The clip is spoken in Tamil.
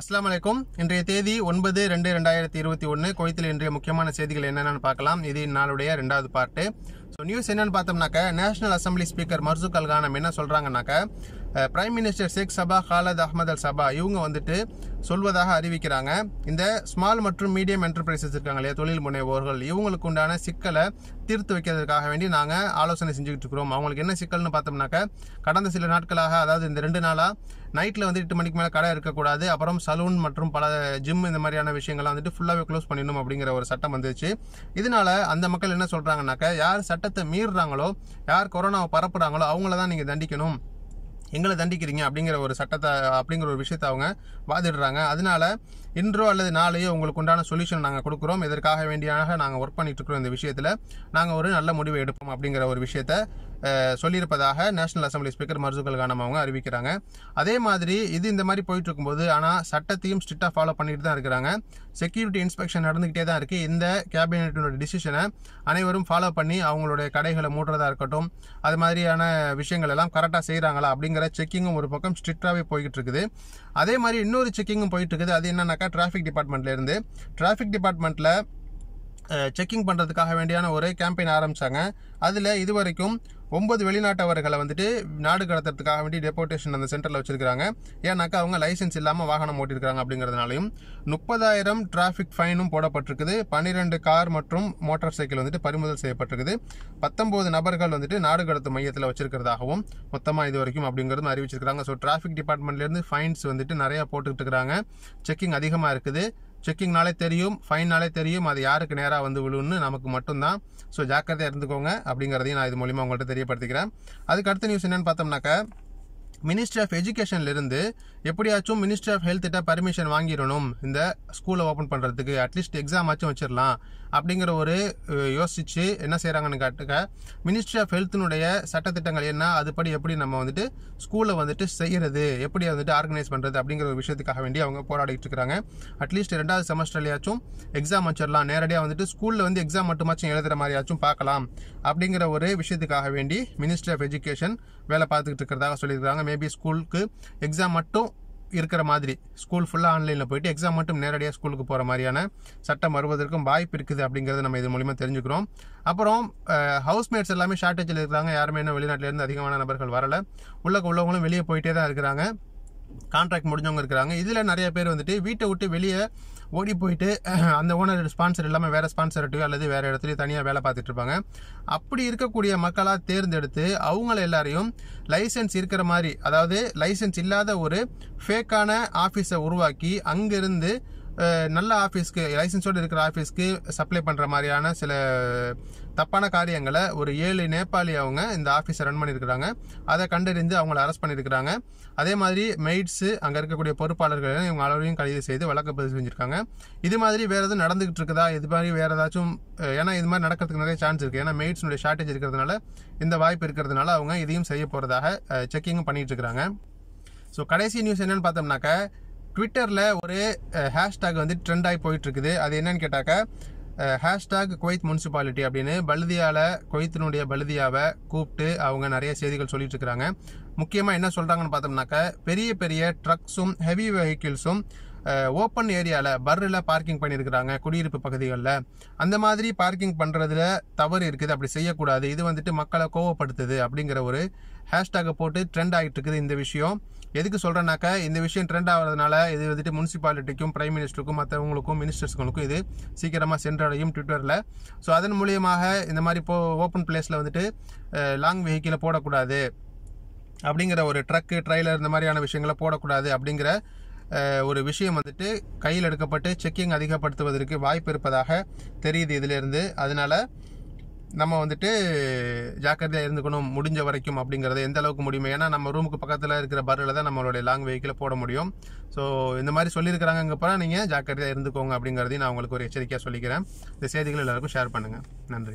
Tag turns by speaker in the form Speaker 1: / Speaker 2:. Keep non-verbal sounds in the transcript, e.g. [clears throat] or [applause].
Speaker 1: அஸ்லாம் வலைக்கும் இன்றைய தேதி ஒன்பது ரெண்டு ரெண்டாயிரத்தி இருபத்தி ஒன்று கொய்த்தில் இன்றைய முக்கியமான செய்திகள் என்னென்னு பார்க்கலாம் இது நாளுடைய ரெண்டாவது பார்ட்டு ஸோ நியூஸ் என்னன்னு பார்த்தோம்னாக்க national assembly speaker Marzouq Al Ghanim என்ன சொல்கிறாங்கனாக்க prime minister Sheikh Sabah Khalid Ahmad Al Sabah இவங்க வந்துட்டு சொல்வதாக அறிவிக்கிறாங்க இந்த ஸ்மால் மற்றும் மீடியம் என்டர்பிரைசஸ் இருக்காங்க இல்லையா தொழில் முனைவோர்கள் இவங்களுக்கு உண்டான சிக்கலை தீர்த்து வைக்கிறதுக்காக வேண்டி நாங்கள் ஆலோசனை செஞ்சுக்கிட்டு இருக்கிறோம் அவங்களுக்கு என்ன சிக்கல்னு பார்த்தோம்னாக்க கடந்த சில நாட்களாக அதாவது இந்த ரெண்டு நாளாக நைட்டில் வந்து எட்டு மணிக்கு மேலே கடை இருக்கக்கூடாது அப்புறம் சலூன் மற்றும் பல ஜிம் இந்த மாதிரியான விஷயங்கள்லாம் வந்துட்டு ஃபுல்லாகவே க்ளோஸ் பண்ணிடணும் அப்படிங்கிற ஒரு சட்டம் வந்துச்சு இதனால அந்த மக்கள் என்ன சொல்கிறாங்கனாக்க யார் சட்ட சட்டத்தை மீறுறாங்களோ யார் கொரோனாவை பரப்புகிறாங்களோ அவங்கள தான் நீங்கள் தண்டிக்கணும் எங்களை தண்டிக்கிறீங்க அப்படிங்கிற ஒரு சட்டத்தை அப்படிங்கிற ஒரு விஷயத்தை அவங்க வாதிடுறாங்க அதனால இன்றோ அல்லது நாளையோ உங்களுக்கு உண்டான சொல்யூஷன் நாங்கள் கொடுக்குறோம் இதற்காக வேண்டியாக நாங்கள் ஒர்க் பண்ணிட்டு இருக்கிறோம் இந்த விஷயத்தில் நாங்கள் ஒரு நல்ல முடிவை எடுப்போம் அப்படிங்கிற ஒரு விஷயத்த சொல்லியிருப்பதாக நேஷனல் அசம்பிளி ஸ்பீக்கர் மருதுகள் கானம் அவங்க அறிவிக்கிறாங்க அதே மாதிரி இது இந்த மாதிரி போயிட்டு இருக்கும்போது ஆனால் சட்டத்தையும் ஸ்ட்ரிக்டாக ஃபாலோ பண்ணிட்டு தான் இருக்கிறாங்க செக்யூரிட்டி இன்ஸ்பெக்ஷன் நடந்துகிட்டே தான் இருக்குது இந்த கேபினெட்டினுடைய டிசிஷனை அனைவரும் ஃபாலோ பண்ணி அவங்களுடைய கடைகளை மூடுறதா இருக்கட்டும் அது மாதிரியான விஷயங்கள் எல்லாம் கரெக்டாக செய்கிறாங்களா அப்படிங்கிற செக்கிங்கும் ஒரு பக்கம் ஸ்ட்ரிக்டாகவே போய்கிட்டு இருக்குது அதே மாதிரி இன்னொரு செக்கிங்கும் போயிட்டு இருக்குது அது என்னன்னாக்கா டிராஃபிக் டிபார்ட்மெண்ட்லேருந்து டிராஃபிக் டிபார்ட்மெண்ட்டில் செக்கிங் பண்ணுறதுக்காக வேண்டியான ஒரு கேம்பெயின் ஆரம்பித்தாங்க அதில் இது வரைக்கும் ஒன்பது வெளிநாட்டவர்களை வந்துட்டு நாடு கடத்துறதுக்காக வேண்டி டெபோட்டேஷன் அந்த சென்டரில் வச்சிருக்காங்க ஏன்னாக்கா அவங்க லைசன்ஸ் இல்லாமல் வாகனம் ஓட்டிருக்காங்க அப்படிங்கிறதுனாலையும் முப்பதாயிரம் டிராஃபிக் ஃபைனும் போடப்பட்டிருக்குது பன்னிரெண்டு கார் மற்றும் மோட்டார் சைக்கிள் வந்துட்டு பறிமுதல் செய்யப்பட்டிருக்குது பத்தொன்பது நபர்கள் வந்துட்டு நாடு கடத்து மையத்தில் வச்சிருக்கிறதாகவும் மொத்தமாக இது வரைக்கும் அப்படிங்கிறதும் அறிவிச்சிருக்கிறாங்க ஸோ டிராஃபிக் டிபார்ட்மெண்ட்லேருந்து ஃபைன்ஸ் வந்துட்டு நிறையா போட்டுக்கிட்டு இருக்கிறாங்க செக்கிங் அதிகமாக இருக்குது செக்கிங்னாலே தெரியும் ஃபைன்னாலே தெரியும் அது யாருக்கு நேராக வந்து விழுன்னு நமக்கு மட்டும்தான் ஸோ ஜாக்கிரதையாக இருந்துக்கோங்க அப்படிங்கிறதையும் நான் இது மூலியமாக உங்கள்கிட்ட தெரியப்படுத்திக்கிறேன் அதுக்கு அடுத்த நியூஸ் என்னென்னு பார்த்தோம்னாக்கா மினிஸ்ட்ரி ஆஃப் எஜுகேஷன்லேருந்து எப்படியாச்சும் மினிஸ்ட்ரி ஆஃப் ஹெல்த்திட்ட பர்மிஷன் வாங்கிடணும் இந்த ஸ்கூலை ஓப்பன் பண்ணுறதுக்கு அட்லீஸ்ட் எக்ஸாம் ஆச்சும் வச்சிடலாம் அப்படிங்கிற ஒரு யோசித்து என்ன செய்கிறாங்கன்னு கேட்டுக்க மினிஸ்ட்ரி ஆஃப் ஹெல்த்தினுடைய சட்டத்திட்டங்கள் என்ன அதுபடி எப்படி நம்ம வந்துட்டு ஸ்கூலை வந்துட்டு செய்கிறது எப்படி வந்துட்டு ஆர்கனைஸ் பண்ணுறது அப்படிங்கிற ஒரு விஷயத்துக்காக வேண்டி அவங்க போராடிட்டு இருக்கிறாங்க அட்லீஸ்ட் ரெண்டாவது செமஸ்டர்லையாச்சும் எக்ஸாம் வச்சிடலாம் நேரடியாக வந்துட்டு ஸ்கூலில் வந்து எக்ஸாம் மட்டுமாச்சும் எழுதுகிற மாதிரியாச்சும் பார்க்கலாம் அப்படிங்கிற ஒரு விஷயத்துக்காக வேண்டி மினிஸ்ட்ரி ஆஃப் எஜுகேஷன் வேலை பார்த்துக்கிட்டு இருக்கிறதாக சொல்லியிருக்காங்க மேபி ஸ்கூலுக்கு எக்ஸாம் மட்டும் இருக்கிற மாதிரி ஸ்கூல் ஃபுல்லாக ஆன்லைனில் போயிட்டு எக்ஸாம் மட்டும் நேரடியாக ஸ்கூலுக்கு போகிற மாதிரியான சட்டம் வருவதற்கும் வாய்ப்பு இருக்குது அப்படிங்கிறத நம்ம இது மூலிமா தெரிஞ்சுக்கிறோம் அப்புறம் ஹவுஸ்மேட்ஸ் எல்லாமே ஷார்ட்டேஜில் இருக்கிறாங்க யாருமே இன்னும் வெளிநாட்டிலேருந்து அதிகமான நபர்கள் வரலை உள்ளக்கு உள்ளவங்களும் வெளியே போயிட்டே தான் இருக்கிறாங்க கான்ட்ராக்ட் முடிஞ்சவங்க இருக்கிறாங்க இதில் நிறைய பேர் வந்துட்டு வீட்டை விட்டு வெளியே ஓடி போயிட்டு [clears throat] அந்த ஓனர் ஸ்பான்சர் இல்லாமல் வேறு ஸ்பான்சர்ட்டையோ அல்லது வேறு இடத்துலையோ தனியாக வேலை பார்த்துட்டு இருப்பாங்க அப்படி இருக்கக்கூடிய மக்களாக தேர்ந்தெடுத்து அவங்கள எல்லாரையும் லைசன்ஸ் இருக்கிற மாதிரி அதாவது லைசன்ஸ் இல்லாத ஒரு ஃபேக்கான ஆஃபீஸை உருவாக்கி அங்கேருந்து நல்ல ஆஃபீஸ்க்கு லைசன்ஸோடு இருக்கிற ஆஃபீஸ்க்கு சப்ளை பண்ணுற மாதிரியான சில தப்பான காரியங்களை ஒரு ஏழு நேபாளி அவங்க இந்த ஆஃபீஸை ரன் பண்ணியிருக்கிறாங்க அதை கண்டறிந்து அவங்கள அரெஸ்ட் பண்ணியிருக்கிறாங்க அதே மாதிரி மெய்ட்ஸு அங்கே இருக்கக்கூடிய பொறுப்பாளர்கள் இவங்க அளவையும் கைது செய்து வழக்கு பதிவு செஞ்சுருக்காங்க இது மாதிரி வேறு எதுவும் நடந்துகிட்டு இருக்குதா இது மாதிரி வேறு ஏதாச்சும் ஏன்னா இது மாதிரி நடக்கிறதுக்கு நிறைய சான்ஸ் இருக்குது ஏன்னா மெய்ட்ஸ்னுடைய ஷார்ட்டேஜ் இருக்கிறதுனால இந்த வாய்ப்பு இருக்கிறதுனால அவங்க இதையும் செய்ய போகிறதாக செக்கிங்கும் பண்ணிகிட்டு இருக்கிறாங்க ஸோ கடைசி நியூஸ் என்னென்னு பார்த்தோம்னாக்க ட்விட்டரில் ஒரு ஹேஷ்டேக் வந்து ட்ரெண்ட் ஆகி போயிட்டுருக்குது அது என்னன்னு கேட்டாக்க ஹேஷ்டாக் குவைத் முனிசிபாலிட்டி அப்படின்னு பழுதியால் குவைத்தினுடைய பழுதியாவை கூப்பிட்டு அவங்க நிறைய செய்திகள் சொல்லிட்டு இருக்கிறாங்க முக்கியமாக என்ன சொல்கிறாங்கன்னு பார்த்தோம்னாக்க பெரிய பெரிய ட்ரக்ஸும் ஹெவி வெஹிக்கிள்ஸும் ஓப்பன் ஏரியாவில் பர்ரில் பார்க்கிங் பண்ணியிருக்கிறாங்க குடியிருப்பு பகுதிகளில் அந்த மாதிரி பார்க்கிங் பண்ணுறதுல தவறு இருக்குது அப்படி செய்யக்கூடாது இது வந்துட்டு மக்களை கோவப்படுத்துது அப்படிங்கிற ஒரு ஹேஷ்டேக்கை போட்டு ட்ரெண்ட் ஆகிட்டு இருக்குது இந்த விஷயம் எதுக்கு சொல்கிறேன்னாக்கா இந்த விஷயம் ட்ரெண்ட் ஆகிறதுனால இது வந்துட்டு முனிசிபாலிட்டிக்கும் பிரைம் மினிஸ்டருக்கும் மற்றவங்களுக்கும் மினிஸ்டர்ஸ்களுக்கும் இது சீக்கிரமாக சென்றடையும் ட்விட்டரில் ஸோ அதன் மூலியமாக இந்த மாதிரி இப்போ ஓப்பன் பிளேஸில் வந்துட்டு லாங் வெஹிக்கிளை போடக்கூடாது அப்படிங்கிற ஒரு ட்ரக்கு ட்ரைலர் இந்த மாதிரியான விஷயங்களை போடக்கூடாது அப்படிங்கிற ஒரு விஷயம் வந்துட்டு கையில் எடுக்கப்பட்டு செக்கிங் அதிகப்படுத்துவதற்கு வாய்ப்பு இருப்பதாக தெரியுது இதிலிருந்து அதனால் நம்ம வந்துட்டு ஜாக்கிரதையாக இருந்துக்கணும் முடிஞ்ச வரைக்கும் அப்படிங்கிறது எந்த அளவுக்கு முடியுமோ ஏன்னா நம்ம ரூமுக்கு பக்கத்தில் இருக்கிற பரில் தான் நம்மளுடைய லாங் வெஹிக்கிளை போட முடியும் ஸோ இந்த மாதிரி போனால் நீங்கள் ஜாக்கிரதையாக இருந்துக்கோங்க அப்படிங்கிறதையும் நான் உங்களுக்கு ஒரு எச்சரிக்கையாக சொல்லிக்கிறேன் இந்த செய்திகள் எல்லாருக்கும் ஷேர் பண்ணுங்கள் நன்றி